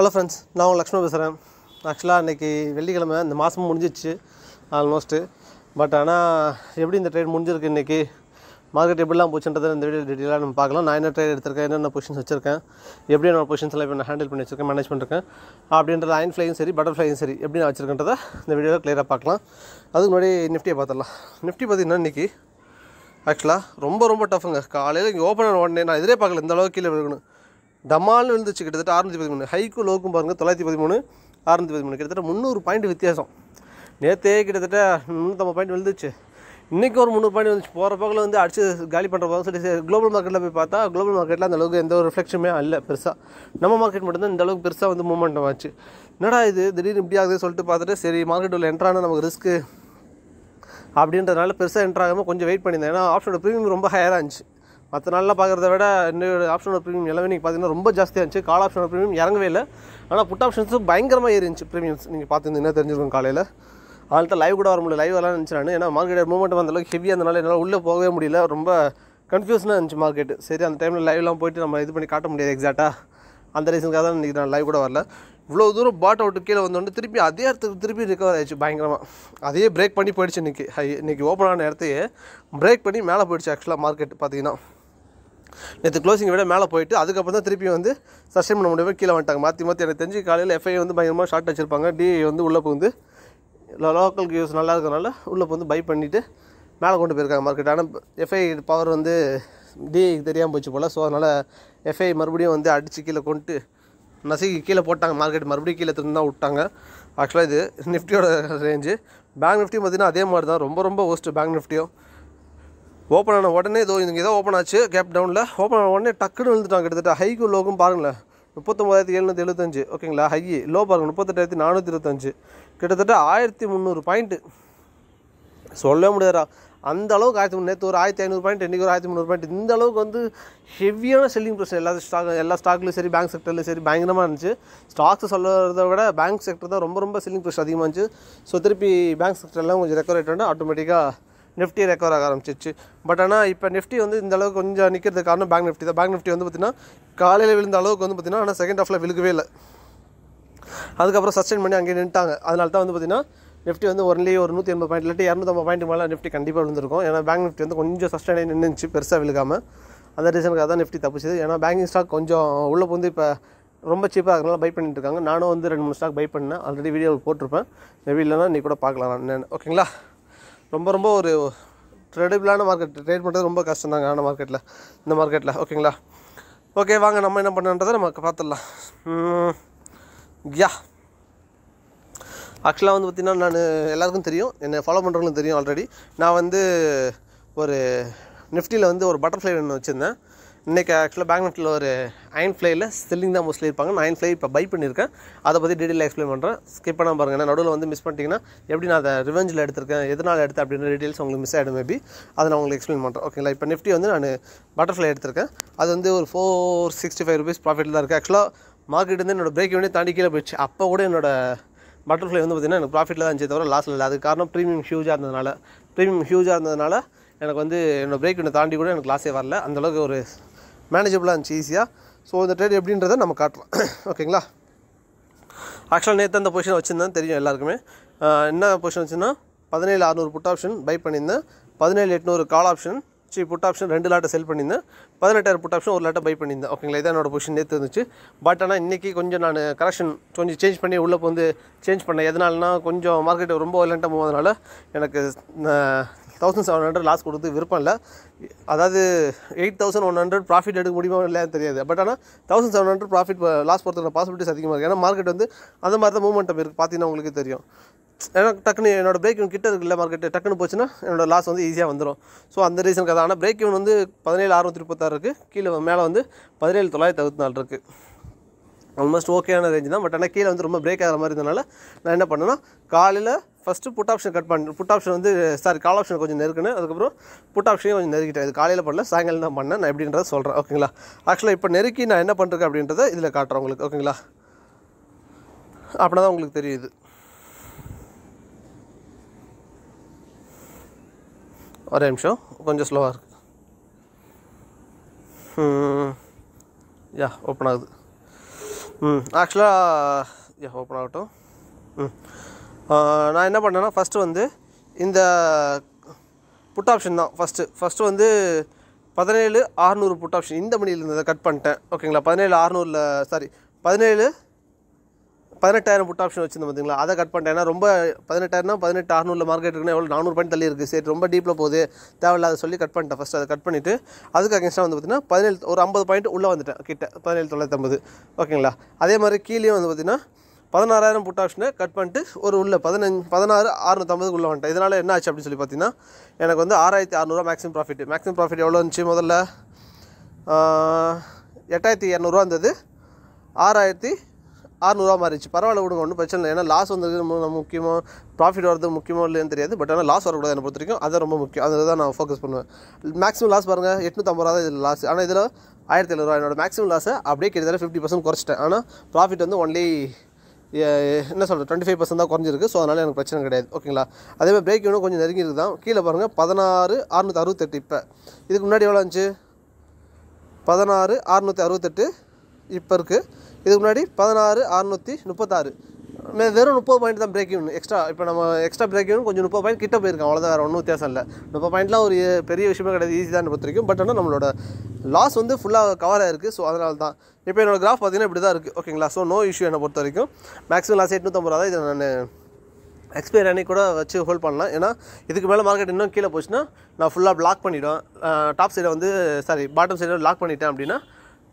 hello friends நான் உங்கள் லக்ஷ்மண் பேசுகிறேன் ஆக்சுவலாக இன்றைக்கி வெள்ளிக்கிழமை இந்த மாதம் முடிஞ்சிச்சு ஆல்மோஸ்ட்டு பட் ஆனால் எப்படி இந்த ட்ரேட் முடிஞ்சிருக்கு இன்றைக்கி மார்க்கெட் எப்படிலாம் போச்சுன்றதை இந்த வீடியோ டீட்டெயிலாக நம்ம பார்க்கலாம் நான் என்ன ட்ரேட் எடுத்திருக்கேன் என்னென்ன பொசிஷன்ஸ் வச்சிருக்கேன் எப்படி என்னோடய பொசிஷன்ஸ்லாம் இப்போ நான் ஹேண்டில் பண்ணி வச்சிருக்கேன் மேனேஜ் பண்ணிருக்கேன் அப்படின்றது அயன் ஃப்ளையும் சரி பட்டர்ஃப்ளையும் சரி எப்படி நான் வச்சிருக்கன்றதை இந்த வீடியோவில் கிளியராக பார்க்கலாம் அதுக்கு முன்னாடி நிஃப்டியை பார்த்துடலாம் நிஃப்டி பார்த்திங்கன்னா இன்றைக்கி ஆக்சுவலாக ரொம்ப ரொம்ப டஃப்புங்க காலையில் இங்கே ஓப்பன் ஆன உடனே நான் எதிரே பார்க்கல இந்த அளவுக்கு கீழே விழுகணும் டமால்னு விழுந்துச்சு கிட்டத்தட்ட அறுநூற்றி பதிமூணு ஹைக்கு லோக்கும் பாருங்கள் தொள்ளாயிரத்தி பதிமூணு அறுநூற்றி பதிமூணு கிட்டத்தட்ட முந்நூறு பாயிண்ட் வித்தியாசம் நேற்றே கிட்டத்தட்ட முந்நூற்றம்பது பாயிண்ட் விழுந்துச்சு இன்றைக்கி ஒரு முந்நூறு பாயிண்ட் வந்துச்சு போகிற போக்கில் வந்து அடிச்சு காலி பண்ணுற போது சொல்லி குளோபல் மார்க்கெட்டில் போய் பார்த்தா குளோபல் மார்க்கெட்டில் அந்த அளவுக்கு எந்த ஒரு ரிஃப்ளெக்ஷனுமே இல்லை பெருசாக நம்ம மார்க்கெட் மட்டும்தான் இந்த அளவுக்கு பெருசாக வந்து மூமெண்ட் ஆச்சு என்னடா இது திடீர்னு இப்படி ஆகுதுன்னு சொல்லிட்டு பார்த்துட்டு சரி மார்க்கெட் உள்ள என்ட்ரான நமக்கு ரிஸ்க்கு அப்படின்றதுனால பெருசாக என்ட்ராகாமல் கொஞ்சம் வெயிட் பண்ணியிருந்தேன் ஏன்னா ஆப்ஷனோட ப்ரீமியம் ரொம்ப ஹையராக இருந்துச்சு மற்ற நாளெலாம் பார்க்குறத விட இன்னொரு ஆப்ஷனோட ப்ரீமியம் எல்லாமே நீங்கள் பார்த்தீங்கன்னா ரொம்ப ஜாஸ்தியாக இருந்துச்சு கால் ஆப்ஷனோட ப்ரீமியம் இறங்கவே இல்லை ஆனால் புட் ஆப்ஷன்ஸும் பயங்கரமாக ஏறிச்சு ப்ரீமியம்ஸ் நீங்கள் பார்த்துருந்தீங்கன்னா தெரிஞ்சிருக்கும் காலையில் அதனால் லைவ் கூட வர முடியல லைவ் எல்லாம் நான் ஏன்னா மார்க்கெட் மூவ்மெண்ட் அளவுக்கு ஹெவியாக இருந்தனால என்னால் உள்ளே போகவே முடியல ரொம்ப கன்ஃபியூஷனாக இருந்துச்சு மார்க்கெட்டு சரி அந்த டைமில் லைவ்லாம் போயிட்டு நம்ம இது பண்ணி காட்ட முடியாது எக்ஸாக்டாக அந்த ரீசனுக்காக தான் இன்றைக்கி நான் லைவ் கூட வரல இவ்வளோ தூரம் பாட் அவுட்டு கீழே வந்தோடனே திருப்பி அதே இடத்துக்கு திருப்பி ரிகவர் ஆயிடுச்சு பயங்கரமாக அதையே பிரேக் பண்ணி போயிடுச்சு இன்றைக்கி இன்றைக்கி ஓப்பன் ஆன இடத்தையே பிரேக் பண்ணி மேலே போயிடுச்சு ஆக்சுவலாக மார்க்கெட் பார்த்திங்கன்னா நேற்று க்ளோசிங் விட மேலே போயிட்டு அதுக்கப்புறம் தான் திருப்பி வந்து சஸ்டைன் பண்ண முடியாமல் கீழே வந்துட்டாங்க மாற்றி மாற்றி எனக்கு தெரிஞ்சு காலையில் எஃப்ஐ வந்து பயங்கரமாக ஷார்ட் அடிச்சிருப்பாங்க டிஐ வந்து உள்ளே புகுந்து லோக்கல் வியூஸ் நல்லா இருக்கிறனால உள்ளே புகுந்து பை பண்ணிவிட்டு மேலே கொண்டு போயிருக்காங்க மார்க்கெட் ஆனால் எஃப்ஐ பவர் வந்து டிஐக்கு தெரியாமல் போச்சு போல் ஸோ அதனால் எஃப்ஐ மறுபடியும் வந்து அடித்து கீழே கொண்டு நசுக்கி கீழே போட்டாங்க மார்க்கெட் மறுபடியும் கீழே திரும்ப தான் விட்டாங்க ஆக்சுவலாக இது நிஃப்டியோட ரேஞ்சு பேங்க் நிஃப்டியும் பார்த்திங்கன்னா அதே மாதிரி தான் ரொம்ப ரொம்ப ஒஸ்ட்டு பேங்க் நிஃப்டியும் ஓப்பன் ஆன உடனே இதோ இங்கே ஏதோ ஓப்பன் ஆச்சு கேப் டவுனில் ஓப்பன் ஆன உடனே டக்குன்னு விழுந்துட்டாங்க கிட்டத்தட்ட ஹைக்கு லோக்கும் பாருங்களேன் முப்பத்தொம்பதாயிரத்தி எழுநூற்றி எழுபத்தஞ்சு ஓகேங்களா ஹை லோ பாருங்கள் முப்பத்தெட்டாயிரத்தி நானூற்றி இருபத்தஞ்சு கிட்டத்தட்ட ஆயிரத்தி முந்நூறு பாயிண்ட்டு சொல்லவே முடியாதா அந்த அளவுக்கு ஆயிரத்தி முந்நூறு ஒரு ஆயிரத்தி ஐநூறு பாயிண்ட் இன்றைக்கி ஒரு ஆயிரத்தி முந்நூறு பாயிண்ட் இந்த அளவுக்கு வந்து ஹெவியான செல்லிங் ப்ரெஷர் எல்லா ஸ்டாக் எல்லா ஸ்டாக்லையும் சரி பேங்க் செக்டர்லையும் சரி பயங்கரமாக இருந்துச்சு ஸ்டாக்ஸ் சொல்கிறத விட பேங்க் செக்டர் தான் ரொம்ப ரொம்ப செல்லிங் ப்ரெஷர் அதிகமாக இருந்துச்சு ஸோ திருப்பி பேங்க் செக்டர்லாம் கொஞ்சம் ரெக்கரேட் ஆட்டோமேட்டிக்காக நிஃப்டி ரெக்கவர் ஆக ஆரம்பிச்சிச்சு பட் ஆனால் இப்போ நிஃப்டி வந்து இந்த அளவுக்கு கொஞ்சம் நிற்கிறது காரணம் பேங்க் நிஃப்டி தான் பேங்க் நிஃப்டி வந்து பார்த்திங்கன்னா காலையில் விழுந்த அளவுக்கு வந்து பார்த்திங்கன்னா ஆனால் செகண்ட் ஆஃபில் விழுகவே இல்லை அதுக்கப்புறம் சஸ்டெயின் பண்ணி அங்கேயே நின்ட்டாங்க அதனால தான் வந்து பார்த்திங்கன்னா நிஃப்டி வந்து ஒன்லி ஒரு நூற்றி எண்பது பாயிண்ட் இல்லாட்டி இரநூத்தம்பது பாயிண்ட் மேலே நிஃப்டி கண்டிப்பாக விழுந்திருக்கும் ஏன்னா பேங்க் நிஃப்டி வந்து கொஞ்சம் சஸ்டெயின் ஆகி நின்றுச்சு பெருசாக விழுகாமல் அந்த ரீசனுக்காக தான் நிஃப்டி தப்பிச்சது ஏன்னா பேங்கிங் ஸ்டாக் கொஞ்சம் உள்ளே வந்து இப்போ ரொம்ப சீப்பாக இருக்கனால பை பண்ணிட்டு இருக்காங்க நானும் வந்து ரெண்டு மூணு ஸ்டாக் பை பண்ணேன் ஆல்ரெடி வீடியோ போட்டிருப்பேன் மேபி இல்லைனா நீ கூட பார்க்கலாம் நான் ஓகேங்களா ரொம்ப ரொம்ப ஒரு ட்ரெடிபிளான மார்க்கெட் ட்ரேட் பண்ணுறது ரொம்ப கஷ்டம் தாங்க ஆன மார்க்கெட்டில் இந்த மார்க்கெட்டில் ஓகேங்களா ஓகே வாங்க நம்ம என்ன பண்ணுன்றதை நம்ம பார்த்துடலாம் யா ஆக்சுவலாக வந்து பார்த்திங்கன்னா நான் எல்லாருக்கும் தெரியும் என்னை ஃபாலோ பண்ணுறவங்களும் தெரியும் ஆல்ரெடி நான் வந்து ஒரு நிஃப்டியில் வந்து ஒரு பட்டர்ஃப்ளை ஒன்று வச்சுருந்தேன் இன்றைக்கி ஆக்சுவலாக பேங்க் ஒரு அயன் ஃப்ளையில் ஸ்டில்லிங் தான் மோஸ்ட்லி இருப்பாங்க நான் அயன் ஃப்ளை இப்போ பை பண்ணியிருக்கேன் அதை பற்றி டீட்டெயில் எக்ஸ்பிளைன் பண்ணுறேன் ஸ்கிப் பண்ணால் பாருங்கள் நான் நடுவில் வந்து மிஸ் பண்ணிட்டீங்கன்னா எப்படி நான் அதை ரிவெஞ்சில் எடுத்திருக்கேன் எதனால் எடுத்து அப்படின்ற டீட்டெயில்ஸ் உங்களுக்கு மிஸ் ஆகிடும் மேபி அதை நான் உங்களுக்கு எக்ஸ்பிளைன் பண்ணுறேன் ஓகேங்களா இப்போ நிஃப்டி வந்து நான் பட்டர்ஃப்ளை எடுத்திருக்கேன் அது வந்து ஒரு ஃபோர் சிக்ஸ்டி ஃபைவ் ருபீஸ் ப்ராஃபிட்டில் தான் இருக்குது ஆக்சுவலாக மார்க்கெட் வந்து என்னோடய பிரேக் வேணும் தாண்டி கீழே போயிடுச்சு அப்போ கூட என்னோடய பட்டர்ஃப்ளை வந்து பார்த்திங்கன்னா எனக்கு ப்ராஃபிட்டில் தான் இருந்துச்சு தவிர லாஸில் இல்லை அது காரணம் ப்ரீமியம் ஹியூஜாக இருந்ததுனால ப்ரீமியம் ஹியூஜாக இருந்ததுனால எனக்கு வந்து என்னோடய பிரேக் இன்னும் தாண்டி கூட எனக்கு லாஸே வரல அந்தளவுக்கு ஒரு மேனேஜபிளாக இருந்துச்சு ஈஸியாக ஸோ இந்த ட்ரேட் எப்படின்றத நம்ம காட்டலாம் ஓகேங்களா ஆக்சுவலாக நேற்று அந்த பொசிஷன் வச்சுருந்தேன் தெரியும் எல்லாருக்குமே என்ன பொசிஷன் வச்சுன்னா பதினேழு அறநூறு புட் ஆப்ஷன் பை பண்ணியிருந்தேன் பதினேழு எட்நூறு call option C put option ரெண்டு லாட்டை செல் பண்ணியிருந்தேன் பதினெட்டாயிரம் புட் ஆப்ஷன் ஒரு லாட்டை பை பண்ணியிருந்தேன் ஓகேங்களா இதான் என்னோட பொசிஷன் நேற்று இருந்துச்சு பட் ஆனால் இன்றைக்கி கொஞ்சம் நான் கரெக்ஷன் கொஞ்சம் சேஞ்ச் பண்ணி உள்ளே வந்து சேஞ்ச் பண்ணேன் எதனாலனா கொஞ்சம் மார்க்கெட்டு ரொம்ப வயலண்ட்டாக போவதுனால எனக்கு தௌசண்ட் செவன் ஹண்ட்ரட் லாஸ் கொடுத்து விருப்பம் இல்லை அதாவது eight thousand one hundred profit எடுக்க முடியுமோ இல்லையா தெரியாது பட் ஆனால் thousand seven hundred profit loss பொறுத்தவரை பாசிபிலிட்டிஸ் அதிகமாக இருக்குது ஏன்னா மார்க்கெட் வந்து அந்த மாதிரி தான் மூவ்மெண்ட் இருக்குது பார்த்தீங்கன்னா உங்களுக்கு தெரியும் ஏன்னா டக்குன்னு என்னோடய பிரேக் இவன் கிட்ட இருக்குல்ல மார்க்கெட்டு டக்குன்னு போச்சுன்னா என்னோடய லாஸ் வந்து ஈஸியாக வந்துடும் ஸோ அந்த ரீசனுக்கு கதை ஆனால் பிரேக் இவன் வந்து பதினேழு அறுநூத்தி முப்பத்தாறு இருக்குது கீழே மேலே வந்து பதினேழு தொள்ளாயிரத்தி அறுபத்தி நாலு இருக்குது ஆல்மோஸ்ட் ஓகேயான ரேஞ்சு தான் பட் ஆனால் கீழே வந்து ரொம்ப பிரேக் ஆகிற மாதிரி இருந்தனால நான் என்ன பண்ணேன்னா காலையில் ஃபஸ்ட்டு புட் ஆப்ஷன் கட் பண்ணு புட் ஆப்ஷன் வந்து சாரி கால் ஆப்ஷன் கொஞ்சம் நெருக்கணும் அதுக்கப்புறம் புட் ஆப்ஷனையும் கொஞ்சம் நெருக்கிட்டேன் இது காலையில் பண்ணல சாயங்காலம் தான் பண்ணேன் நான் எப்படின்றத சொல்கிறேன் ஓகேங்களா ஆக்சுவலாக இப்போ நெருக்கி நான் என்ன பண்ணுறேன் அப்படின்றத இதில் காட்டுறேன் உங்களுக்கு ஓகேங்களா அப்படின்னா தான் உங்களுக்கு தெரியுது ஒரே நிமிஷம் கொஞ்சம் ஸ்லோவாக இருக்குது யா ஓப்பன் ஆகுது ம் ஆக்சுவலாக யா ஓப்பன் ஆகட்டும் ம் நான் என்ன பண்ணேன்னா ஃபஸ்ட்டு வந்து இந்த புட் ஆப்ஷன் தான் ஃபஸ்ட்டு ஃபஸ்ட்டு வந்து பதினேழு ஆறுநூறு புட் ஆப்ஷன் இந்த மணியில் இருந்ததை கட் பண்ணிட்டேன் ஓகேங்களா பதினேழு ஆறுநூறில் சாரி பதினேழு பதினெட்டாயிரம் புட் ஆப்ஷன் வச்சுருந்தேன் பார்த்தீங்களா அதை கட் பண்ணிட்டேன் ஏன்னா ரொம்ப பதினெட்டாயிரம் பதினெட்டு ஆறுநூறில் மார்க்கெட் இருக்குன்னா எவ்வளோ நானூறு பாயிண்ட் தள்ளி இருக்குது சரி ரொம்ப டீப்பில் போகுது தேவையில்லாத சொல்லி கட் பண்ணிட்டேன் ஃபஸ்ட் அதை கட் பண்ணிவிட்டு அதுக்கு அகேன்ஸ்டாக வந்து பார்த்தீங்கன்னா பதினேழு ஒரு ஐம்பது பாயிண்ட் உள்ளே வந்துட்டேன் கிட்ட பதினேழு தொள்ளாயிரத்தம்பது ஓகேங்களா அதே மாதிரி கீழே வந்து பார்த்திங்கன்னா பதினாறாயிரம் புட் ஆப்ஷனை கட் பண்ணிட்டு ஒரு உள்ள பதினஞ்சு பதினாறு அறுநூற்றம்பதுக்கு உள்ளே வந்துட்டேன் இதனால் என்ன ஆச்சு அப்படின்னு சொல்லி பார்த்தீங்கன்னா எனக்கு வந்து ஆறாயிரத்தி அறநூறுவா மேக்ஸிமம் ப்ராஃபிட் மேக்ஸிமம் ப்ராஃபிட் எவ்வளோ இருந்துச்சு முதல்ல எட்டாயிரத்தி இரநூறுவா இருந்தது ஆறாயிரத்தி அறநூறுவா மாறிச்சு பரவாயில்ல விடுங்க ஒன்றும் பிரச்சனை இல்லை ஏன்னா லாஸ் வந்தது முக்கியமாக ப்ராஃபிட் வர்றது முக்கியமோ இல்லைன்னு தெரியாது பட் ஆனால் லாஸ் வரக்கூடாது என்ன பொறுத்த வரைக்கும் அதான் ரொம்ப முக்கியம் அதில் தான் நான் ஃபோக்கஸ் பண்ணுவேன் மேக்ஸிமம் லாஸ் பாருங்கள் எட்நூற்றம்பது ரூபா தான் இதில் லாஸ் ஆனால் இதில் ஆயிரத்தி எழுநூறுவா என்னோட மேக்ஸிமம் லாஸை அப்படியே கிட்டத்தட்ட ஃபிஃப்டி பர்சன்ட் குறைச்சிட்டேன் ஆனால் ப்ராஃபிட் வந்து ஒன்லி என்ன சொல்கிறது டுவெண்ட்டி ஃபைவ் தான் குறைஞ்சிருக்கு ஸோ அதனால் எனக்கு பிரச்சனை கிடையாது ஓகேங்களா அதே மாதிரி பிரேக் இன்னும் கொஞ்சம் நெருங்கி இருக்குது தான் கீழே பாருங்கள் பதினாறு அறுநூற்றி அறுபத்தெட்டு இப்போ இதுக்கு முன்னாடி எவ்வளோ இருந்துச்சு பதினாறு அறுநூற்றி அறுபத்தெட்டு இப்போ இருக்குது இதுக்கு முன்னாடி பதினாறு அறுநூற்றி முப்பத்தாறு வெறும் முப்பது பாயிண்ட் தான் பிரேக் ஈவன் எக்ஸ்ட்ரா இப்போ நம்ம எக்ஸ்ட்ரா பிரேக் ஈவன் கொஞ்சம் முப்பது பாயிண்ட் கிட்ட போயிருக்கோம் அவ்வளோதான் வேறு ஒன்றும் வித்தியாசம் இல்லை முப்பது பாயிண்ட்லாம் ஒரு பெரிய விஷயமே கிடையாது ஈஸி தான் பொறுத்த வரைக்கும் பட் ஆனால் நம்மளோட லாஸ் வந்து ஃபுல்லாக கவர் ஆயிருக்கு ஸோ அதனால தான் இப்போ என்னோட கிராஃப் பார்த்தீங்கன்னா இப்படி தான் இருக்குது ஓகேங்களா ஸோ நோ இஷ்யூ என்னை பொறுத்த வரைக்கும் மேக்ஸிமம் லாஸ் எட்நூற்றம்பது ரூபா தான் இதை நான் எக்ஸ்பைரி அன்னைக்கு கூட வச்சு ஹோல்ட் பண்ணலாம் ஏன்னா இதுக்கு மேலே மார்க்கெட் இன்னும் கீழே போச்சுன்னா நான் ஃபுல்லாக பிளாக் பண்ணிவிடுவேன் டாப் சைடை வந்து சாரி பாட்டம் சைடை லாக் பண்ணிட்டேன் அப்படின்னா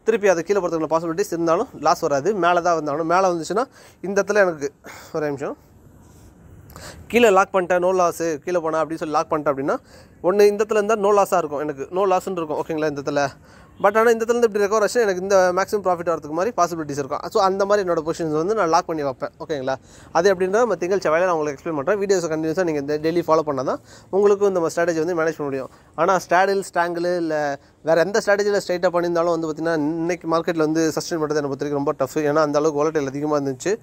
திருப்பி அதை கீழே போகிறதுக்குள்ள பாசிபிலிட்டிஸ் இருந்தாலும் லாஸ் வராது மேலே தான் வந்தாலும் மேலே வந்துச்சுன்னா இந்த இடத்துல எனக்கு ஒரு நிமிஷம் கீழே லாக் பண்ணிட்டேன் நோ லாஸு கீழே போனேன் அப்படின்னு சொல்லி லாக் பண்ணிட்டேன் அப்படின்னா ஒன்று இந்த இடத்துல இருந்தால் நோ லாஸாக இருக்கும் எனக்கு நோ லாஸ்ன்னு இருக்கும் ஓகேங்களா இந்த இடத்துல பட் ஆனால் இந்த தலைந்து இப்படி ரஷ்யா எனக்கு இந்த மேக்ஸிமம் ப்ராஃபிட் வரதுக்கு மாதிரி பாசிபிலிட்டிஸ் இருக்கும் ஸோ அந்த மாதிரி என்னோட பொசிஷன்ஸ் வந்து நான் லாக் பண்ணி வைப்பேன் ஓகேங்களா அது அப்படின்றத நம்ம திங்கள் செவ்வாயில் நான் உங்களுக்கு எக்ஸ்பிளைன் பண்ணுறேன் வீடியோஸை கண்டினியூஸாக நீங்கள் டெய்லி ஃபாலோ பண்ணால் தான் உங்களுக்கும் இந்த ஸ்ட்ராட்டஜி வந்து மேனேஜ் பண்ண முடியும் ஆனால் ஸ்டாடில் ஸ்டாங்கில் இல்லை வேறு எந்த ஸ்ட்ராட்டஜியில் ஸ்ட்ரைட்டாக பண்ணியிருந்தாலும் வந்து பார்த்திங்கன்னா இன்றைக்கி மார்க்கெட்டில் வந்து சஸ்டெயின் பண்ணுறது என்னை பொறுத்த ரொம்ப டஃப் ஏன்னா அந்த அளவுக்கு குவாலிட்டியில் அதிகமாக இருந்துச்சு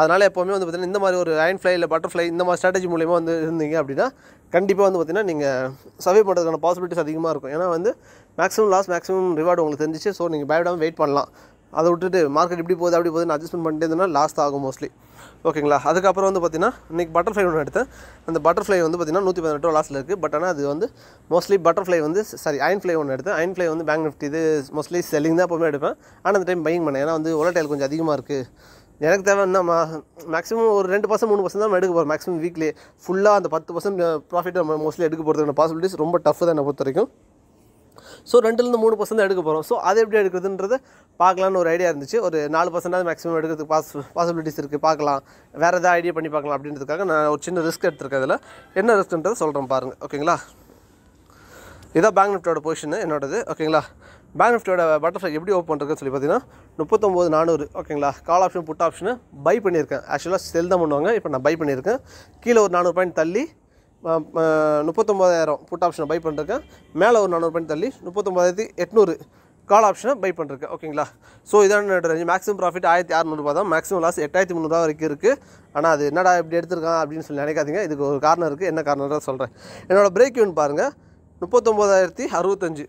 அதனால் எப்போவுமே வந்து பார்த்திங்கன்னா இந்த மாதிரி ஒரு அயன் ஃப்ளை இல்லை பட்டர்ஃப்ளை இந்த மாதிரி ஸ்ட்ராட்டஜி மூலியமாக வந்து இருந்தீங்க அப்படின்னா கண்டிப்பாக வந்து பார்த்திங்கன்னா நீங்கள் சர்வே பண்ணுறதுக்கான பாசிபிலிட்டிஸ் அதிகமாக இருக்கும் ஏன்னா வந்து மேக்ஸிமம் லாஸ் மேக்ஸிமம் ரிவார்டு உங்களுக்கு தெரிஞ்சிச்சு ஸோ நீங்கள் பயப்படாமல் வெயிட் பண்ணலாம் அதை விட்டுட்டு மார்க்கெட் இப்படி போகுது அப்படி போகுதுன்னு அட்ஜஸ்ட்மெண்ட் பண்ணிட்டு இருந்தோம்னா லாஸ் ஆகும் மோஸ்ட்லி ஓகேங்களா அதுக்கப்புறம் வந்து பார்த்திங்கன்னா இன்றைக்கி பட்டர்ஃப்ளை ஒன்று எடுத்தேன் அந்த பட்டர்ஃப்ளை வந்து பார்த்திங்கன்னா நூற்றி பதினெட்டு லாஸில் இருக்குது பட் ஆனால் அது வந்து மோஸ்ட்லி பட்டர்ஃப்ளை வந்து சாரி அயன் ஃப்ளை ஒன்று எடுத்தேன் அயன் ஃப்ளை வந்து பேங்க் நிஃப்டி இது மோஸ்ட்லி செல்லிங் தான் எப்போவுமே எடுப்பேன் ஆனால் அந்த டைம் பையிங் பண்ணேன் ஏன்னா வந்து ஒலட்டைல் கொஞ்சம் அதிகமாக இருக்குது எனக்கு தேவை என்ன மேக்ஸிமம் ஒரு ரெண்டு பர்சன்ட் மூணு பர்சன்ட் தான் எடுக்க போகிறோம் மேக்ஸிமம் வீக்லி ஃபுல்லாக அந்த பத்து பர்சன்ட் ப்ராஃபிட் நம்ம மோஸ்ட்லி எடுக்க போகிறதுக்கான பாசிபிலிட்டிஸ் ரொம்ப டஃப் தான் என்னை பொறுத்த வரைக்கும் ஸோ ரெண்டுலேருந்து மூணு பர்சன்ட் எடுக்க போகிறோம் ஸோ அது எப்படி எடுக்கிறதுன்றது பார்க்கலான்னு ஒரு ஐடியா இருந்துச்சு ஒரு நாலு பர்சன்டாவது மேக்ஸிமம் எடுக்கிறதுக்கு பாஸ் பாசிபிலிட்டிஸ் இருக்குது பார்க்கலாம் வேறு எதாவது ஐடியா பண்ணி பார்க்கலாம் அப்படின்றதுக்காக நான் ஒரு சின்ன ரிஸ்க் எடுத்துருக்கேன் அதில் என்ன ரிஸ்க்ன்றதை சொல்கிறேன் பாருங்கள் ஓகேங்களா இதான் பேங்க் நிஃப்டியோட பொசிஷன் என்னோடது ஓகேங்களா பேங்க் நிஃப்டியோட பட்டர்ஃப்ளை எப்படி ஓப்பன் பண்ணுறதுன்னு சொல்லி பார்த்தீங்கன்னா முப்பத்தொம்போது நானூறு ஓகேங்களா call option put option buy பண்ணியிருக்கேன் ஆக்சுவலாக செல் தான் பண்ணுவாங்க இப்போ நான் பை பண்ணியிருக்கேன் கீழே ஒரு நானூறு பாயிண்ட் தள்ளி முப்பத்தொம்போதாயிரம் புட் ஆப்ஷனை பை பண்ணிருக்கேன் மேலே ஒரு நானூறு பண்ணி தள்ளி முப்பத்தொம்போதாயிரத்தி எட்நூறு கால் ஆப்ஷனை பை பண்ணிருக்கேன் ஓகேங்களா ஸோ இதான ரேஞ்சு மேக்ஸிமம் ப்ராஃபிட் ஆயிரத்தி அறநூறுபா தான் மேக்ஸிமம் லாஸ் எட்டாயிரத்தி முந்நூறுரூவா வரைக்கும் இருக்குது ஆனால் அது என்னடா இப்படி எடுத்திருக்கான் அப்படின்னு சொல்லி நினைக்காதீங்க இதுக்கு ஒரு காரணம் இருக்குது என்ன காரணம் தான் சொல்கிறேன் என்னோடய பிரேக் யூன் பாருங்கள் முப்பத்தொம்போதாயிரத்தி அறுபத்தஞ்சு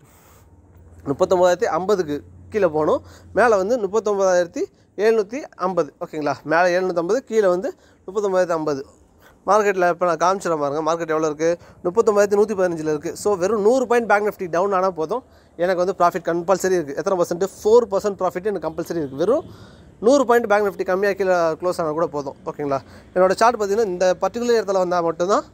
முப்பத்தொம்போதாயிரத்தி ஐம்பதுக்கு கீழே போகணும் மேலே வந்து முப்பத்தொம்போதாயிரத்தி எழுநூற்றி ஐம்பது ஓகேங்களா மேலே எழுநூற்றம்பது கீழே வந்து முப்பத்தொம்போதாயிரத்தி ஐம்பது மார்க்கெட்டில் இப்போ நான் காமிச்சிட பாருங்கள் மார்க்கெட் எவ்வளோ இருக்குது முப்பத்தொம்பதாயிரத்தி நூற்றி பதினஞ்சில் இருக்குது ஸோ வெறும் நூறு பாயிண்ட் பேங்க் நிஃப்டி டவுன் ஆனால் போதும் எனக்கு வந்து ப்ராஃபிட் கம்பல்சரி இருக்குது எத்தனை பர்சன்ட் ஃபோர் பர்சன்ட் ப்ராஃபிட் எனக்கு கம்பல்சரி இருக்குது வெறும் நூறு பாயிண்ட் பேங்க் நிஃப்டி கம்மியாக கீழே க்ளோஸ் ஆனால் கூட போதும் ஓகேங்களா என்னோடய சார்ட் பார்த்திங்கன்னா இந்த பர்டிகுலர் இடத்துல வந்தால் மட்டும்தான்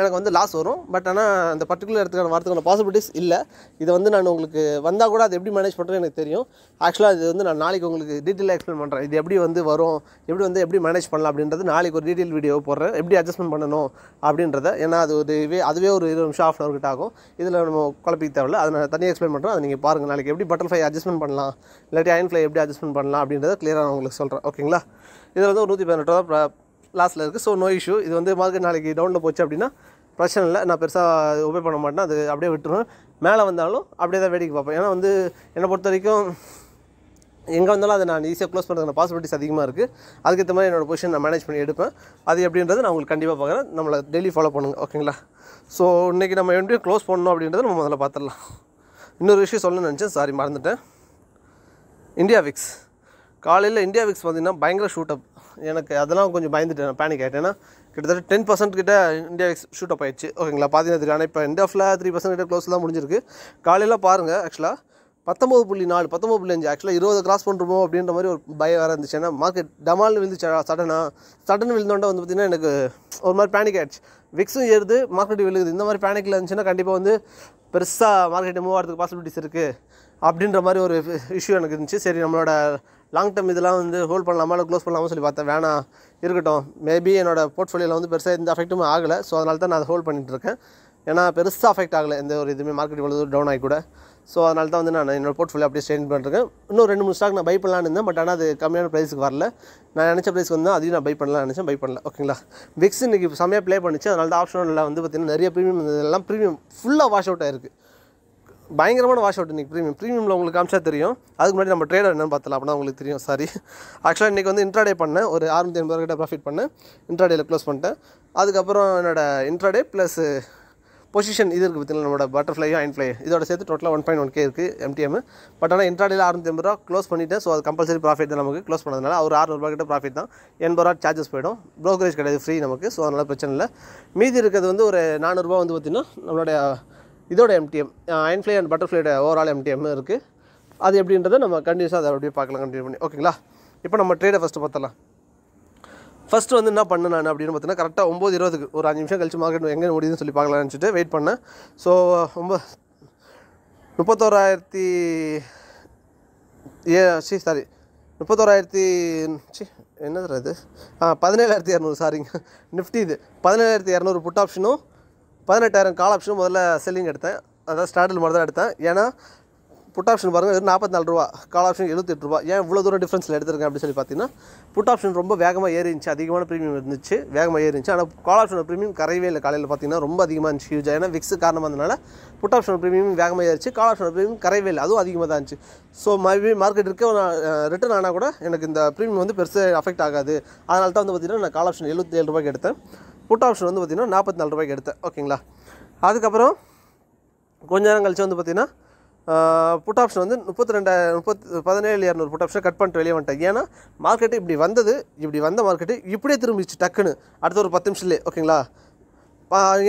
எனக்கு வந்து லாஸ் வரும் பட் ஆனால் அந்த பர்டிகுலர் இடத்துக்கான வரத்துக்கான பாசிபிலிட்டிஸ் இல்லை இதை வந்து நான் உங்களுக்கு வந்தால் கூட அது எப்படி மேனேஜ் பண்ணுறது எனக்கு தெரியும் ஆக்சுவலாக இது வந்து நான் நாளைக்கு உங்களுக்கு டீட்டெயிலாக எக்ஸ்பிளைன் பண்ணுறேன் இது எப்படி வந்து வரும் எப்படி வந்து எப்படி மேனேஜ் பண்ணலாம் அப்படின்றது நாளைக்கு ஒரு டீட்டெயில் வீடியோ போடுறேன் எப்படி அட்ஜஸ்ட்மெண்ட் பண்ணணும் அப்படின்றத ஏன்னா அது ஒரு அதுவே ஒரு இருபது நிமிஷம் ஆஃப் அன் கிட்ட ஆகும் இதில் நம்ம குழப்பிக்க தேவை அதை நான் தனியாக எக்ஸ்பிளைன் பண்ணுறேன் அதை நீங்கள் பாருங்கள் நாளைக்கு எப்படி பட்டர்ஃப்ளை அட்ஜஸ்ட்மெண்ட் பண்ணலாம் இல்லாட்டி அயன் ஃப்ளை எப்படி அட்ஜஸ்ட்மெண்ட் பண்ணலாம் அப்படின்றத கிளியராக நான் உங்களுக்கு சொல்கிறேன் ஓகேங்களா இதில் வந்து ஒரு நூற்றி பதினெட்டு ரூபா லாஸ்ட்டில் இருக்குது ஸோ நோ இஷ்யூ இது வந்து மார்க்கெட் நாளைக்கு டவுனில் போச்சு அப்படின்னா பிரச்சனை இல்லை நான் பெருசாக ஒபே பண்ண மாட்டேன் அது அப்படியே விட்டுருவேன் மேலே வந்தாலும் அப்படியே தான் வேடிக்கை பார்ப்பேன் ஏன்னா வந்து என்னை பொறுத்த வரைக்கும் எங்கே வந்தாலும் அதை நான் ஈஸியாக க்ளோஸ் பண்ணுறதுக்கு பாசிபிலிட்டிஸ் அதிகமாக இருக்குது அதுக்கேற்ற மாதிரி என்னோடய பொசிஷன் நான் மேனேஜ் பண்ணி எடுப்பேன் அது எப்படின்றது நான் உங்களுக்கு கண்டிப்பாக பார்க்குறேன் நம்மளை டெய்லி ஃபாலோ பண்ணுங்கள் ஓகேங்களா ஸோ இன்றைக்கி நம்ம எப்படியும் க்ளோஸ் பண்ணணும் அப்படின்றத நம்ம முதல்ல பார்த்துடலாம் இன்னொரு விஷயம் சொல்லணும்னு நினச்சேன் சாரி மறந்துட்டேன் இந்தியா விக்ஸ் காலையில் இந்தியா விக்ஸ் பார்த்திங்கன்னா பயங்கர ஷூட்டப் எனக்கு அதெல்லாம் கொஞ்சம் பயந்துட்டேன் பேனிக் ஆகிட்டேன் கிட்டத்தட்ட டென் பர்சன்ட் கிட்ட இந்தியா ஷூட் அப் ஆயிடுச்சு ஓகேங்களா பார்த்தீங்கன்னா ஆனால் இப்போ எண்ட் ஆஃபில் த்ரீ பர்சன்ட் கிட்ட க்ளோஸ் தான் முடிஞ்சிருக்கு காலையில் பாருங்கள் ஆக்சுவலாக பத்தொம்பது புள்ளி நாலு பத்தொம்பது புள்ளி அஞ்சு ஆக்சுவலாக இருபது கிராஸ் பண்ணுறோமோ அப்படின்ற மாதிரி ஒரு பயம் வேறு இருந்துச்சு ஏன்னா மார்க்கெட் டமால்னு விழுந்துச்சா சடனாக சடன் விழுந்தோண்டா வந்து பார்த்திங்கன்னா எனக்கு ஒரு மாதிரி பேனிக் ஆகிடுச்சு விக்ஸும் ஏறுது மார்க்கெட் விழுகுது இந்த மாதிரி பேனிக்கில் இருந்துச்சுன்னா கண்டிப்பாக வந்து பெருசாக மார்க்கெட் மூவ் ஆகிறதுக்கு பாசிபிலிட்டிஸ் இருக்குது அப்படின்ற மாதிரி ஒரு இஷ்யூ எனக்கு இருந்துச்சு சரி நம்மளோட லாங் டேர்ம் இதெல்லாம் வந்து ஹோல்ட் பண்ணலாமா இல்லை க்ளோஸ் பண்ணலாமா சொல்லி பார்த்தேன் வேணாம் இருக்கட்டும் மேபி என்னோடய போர்ட்ஃபோலியோவில் வந்து பெருசாக எந்த அஃபெக்ட்டுமே ஆகலை ஸோ அதனால தான் நான் அதை ஹோல்ட் பண்ணிகிட்டு இருக்கேன் ஏன்னா பெருசாக அஃபெக்ட் ஆகலை எந்த ஒரு இதுவுமே மார்க்கெட் இவ்வளோ டவுன் ஆகி கூட ஸோ அதனால தான் வந்து நான் என்னோடய போர்ட்ஃபோலியோ அப்படியே ஸ்டேன் பண்ணுறேன் இன்னும் ரெண்டு மூணு ஸ்டாக் நான் பை பண்ணலான்னு இருந்தேன் பட் ஆனால் அது கம்மியான ப்ரைஸுக்கு வரல நான் நினச்ச ப்ரைஸ்க்கு வந்து அதையும் நான் பை பண்ணலாம் நினச்சேன் பை பண்ணல ஓகேங்களா விக்ஸ் இன்றைக்கி செம்மையாக ப்ளே பண்ணிச்சு அதனால தான் ஆப்ஷனில் வந்து பார்த்திங்கன்னா நிறைய ப்ரீமியம் இதெல்லாம் ப்ரீமியம் ஃபுல்லாக வாஷ் அவுட் ஆயிருக்கு பயங்கரமான வாஷ் அவுட் இன்றைக்கி ப்ரீமியம் ப்ரீமியமில் உங்களுக்கு காமிச்சா தெரியும் அதுக்கு முன்னாடி நம்ம ட்ரேடர் என்னென்னு பார்த்தலாம் அப்படின்னா உங்களுக்கு தெரியும் சாரி ஆக்சுவலாக இன்றைக்கி வந்து இன்ட்ராடே பண்ணேன் ஒரு அறுநூத்தி எண்பது கிட்ட ப்ராஃபிட் பண்ணேன் இன்ட்ராடேயில் க்ளோஸ் பண்ணிட்டேன் அதுக்கப்புறம் என்னோடய இன்ட்ராடே ப்ளஸ் பொசிஷன் இது இருக்குது பார்த்தீங்கன்னா நம்மளோட பட்டர்ஃப்ளையும் அண்ட் ஃப்ளை இதோட சேர்த்து டோட்டலாக ஒன் பாயிண்ட் ஒன் கே இருக்குது எம்டிஎம் பட் ஆனால் இன்ட்ராடியில் அறுநூத்தி ஐம்பது ரூபா க்ளோஸ் பண்ணிவிட்டேன் ஸோ அது கம்பல்சரி ப்ராஃபிட் தான் நமக்கு க்ளோஸ் பண்ணதுனால ஒரு அறுநூறுபா கிட்ட ப்ராஃபிட் தான் எண்பது ரூபா சார்ஜஸ் போயிடும் ப்ரோக்கரேஜ் கிடையாது ஃப்ரீ நமக்கு ஸோ அதனால் பிரச்சனை இல்லை மீதி இருக்கிறது வந்து ஒரு நானூறுரூவா வந்து பார்த்திங்கன்னா நம்மளோட இதோட எம்டிஎம் அயன்ஃப்ளை அண்ட் பட்டர்ஃப்ளையோட ஓவரால் எம்டிஎம் இருக்குது அது எப்படின்றத நம்ம கண்டினியூஸாக அதை அப்படியே பார்க்கலாம் கண்டினியூ பண்ணி ஓகேங்களா இப்போ நம்ம ட்ரேடை ஃபஸ்ட்டு பார்த்தலாம் ஃபஸ்ட்டு வந்து என்ன பண்ண நான் அப்படின்னு பார்த்தீங்கன்னா கரெக்டாக ஒம்பது இருபதுக்கு ஒரு அஞ்சு நிமிஷம் கழிச்சு மார்க்கெட் எங்கே முடியுதுன்னு சொல்லி பார்க்கலாம்னு நினச்சிட்டு வெயிட் பண்ணேன் ஸோ ரொம்ப முப்பத்தோராயிரத்தி ஏ சி சாரி முப்பத்தோராயிரத்தி சி என்னது இது ஆ பதினேழாயிரத்தி இரநூறு சாரிங்க நிஃப்டி இது பதினேழாயிரத்தி இரநூறு புட் ஆப்ஷனும் பதினெட்டாயிரம் கால் ஆப்ஷன் முதல்ல செல்லிங் எடுத்தேன் அதாவது ஸ்டாண்டர்ட் மாதிரி தான் எடுத்தேன் ஏன்னா புட் ஆப்ஷன் பாருங்கள் வெறும் நாற்பத்தி நாலு ரூபா கால் ஆப்ஷன் எழுபத்தெட்டு ரூபா ஏன் இவ்வளோ தூரம் டிஃப்ரென்ஸில் எடுத்துருக்கேன் அப்படின்னு சொல்லி பார்த்தீங்கன்னா புட் ஆப்ஷன் ரொம்ப வேகமாக ஏறி இருந்துச்சு அதிகமான ப்ரீமியம் இருந்துச்சு வேகமாக ஏறி இருந்துச்சு ஆனால் கால் ஆப்ஷன் ப்ரீமியம் கரையவே இல்லை காலையில் பார்த்தீங்கன்னா ரொம்ப அதிகமாக இருந்துச்சு யூஸ் ஏன்னா விக்ஸ் காரணமாக இருந்தனால புட் ஆப்ஷன் ப்ரீமியம் வேகமாக ஏறிச்சு கால் ஆப்ஷன் ப்ரீமியம் கரையவே இல்லை அதுவும் அதிகமாக தான் இருந்துச்சு ஸோ மறுபடி மார்க்கெட் இருக்க ரிட்டர்ன் ஆனால் கூட எனக்கு இந்த ப்ரீமியம் வந்து பெருசாக அஃபெக்ட் ஆகாது அதனால தான் வந்து பார்த்திங்கன்னா நான் கால் ஆப்ஷன் எழுபத்தி ஏழு ரூபாய்க்கு எடுத்தேன் புட் ஆப்ஷன் வந்து பார்த்திங்கன்னா நாற்பத்தி நாலு ரூபாய்க்கு எடுத்தேன் ஓகேங்களா அதுக்கப்புறம் கொஞ்ச நேரம் கழித்து வந்து பார்த்திங்கன்னா புட் ஆப்ஷன் வந்து முப்பத்தி ரெண்டாயிரம் முப்பத்து பதினேழு இரநூறு புட் ஆப்ஷன் கட் பண்ணிட்டு வெளியே வந்துட்டேன் ஏன்னா மார்க்கெட்டு இப்படி வந்தது இப்படி வந்த மார்க்கெட்டு இப்படியே திரும்பிச்சு டக்குன்னு அடுத்த ஒரு பத்து நிமிஷத்துலேயே ஓகேங்களா